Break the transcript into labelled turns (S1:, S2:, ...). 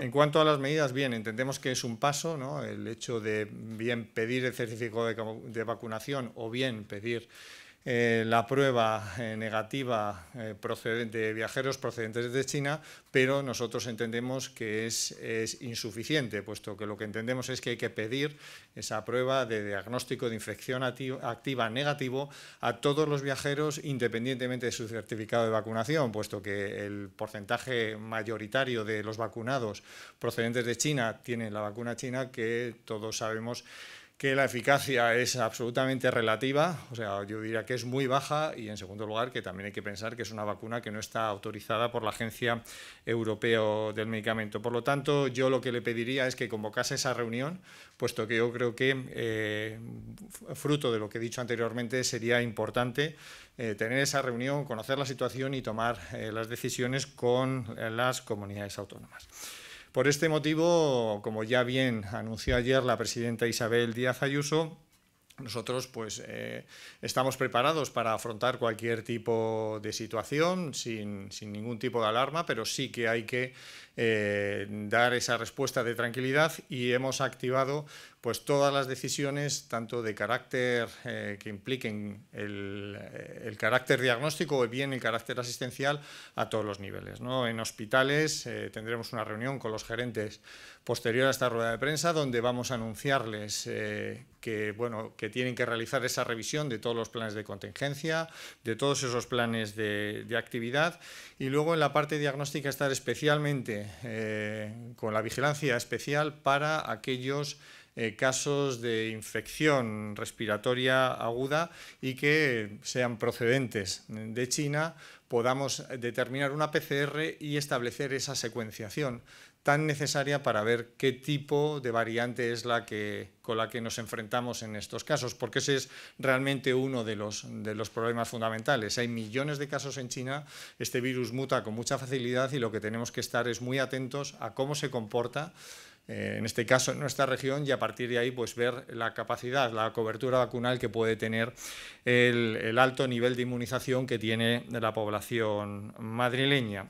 S1: En cuanto a las medidas, bien, entendemos que es un paso, ¿no? El hecho de bien pedir el certificado de, de vacunación o bien pedir eh, la prueba eh, negativa eh, de viajeros procedentes de China, pero nosotros entendemos que es, es, insuficiente, puesto que lo que entendemos es que hay que pedir esa prueba de diagnóstico de infección activa negativo a todos los viajeros, independientemente de su certificado de vacunación, puesto que el porcentaje mayoritario de los vacunados procedentes de China tienen la vacuna china, que todos sabemos que la eficacia es absolutamente relativa, o sea, yo diría que es muy baja y en segundo lugar que también hay que pensar que es una vacuna que no está autorizada por la Agencia Europea del Medicamento. Por lo tanto, yo lo que le pediría es que convocase esa reunión, puesto que yo creo que eh, fruto de lo que he dicho anteriormente sería importante eh, tener esa reunión, conocer la situación y tomar eh, las decisiones con las comunidades autónomas. Por este motivo, como ya bien anunció ayer la presidenta Isabel Díaz Ayuso, nosotros pues eh, estamos preparados para afrontar cualquier tipo de situación sin, ningún tipo de alarma, pero sí que hay que eh, dar esa respuesta de tranquilidad y hemos activado pues todas las decisiones, tanto de carácter eh, que impliquen el, carácter diagnóstico o bien el carácter asistencial a todos los niveles. ¿no? En hospitales eh, tendremos una reunión con los gerentes posterior a esta rueda de prensa donde vamos a anunciarles eh, que, bueno, que tienen que realizar esa revisión de todos los planes de contingencia, de todos esos planes de, de actividad y luego en la parte diagnóstica estar especialmente con la vigilancia especial para aquellos eh, casos de infección respiratoria aguda y que sean procedentes de China podamos determinar una PCR y establecer esa secuenciación tan necesaria para ver qué tipo de variante es la que, con la que nos enfrentamos en estos casos, porque ese es realmente uno de los, de los problemas fundamentales. Hay millones de casos en China, este virus muta con mucha facilidad y lo que tenemos que estar es muy atentos a cómo se comporta eh, en este caso en nuestra región, y a partir de ahí pues ver la capacidad, la cobertura vacunal que puede tener el, el alto nivel de inmunización que tiene la población población madrileña.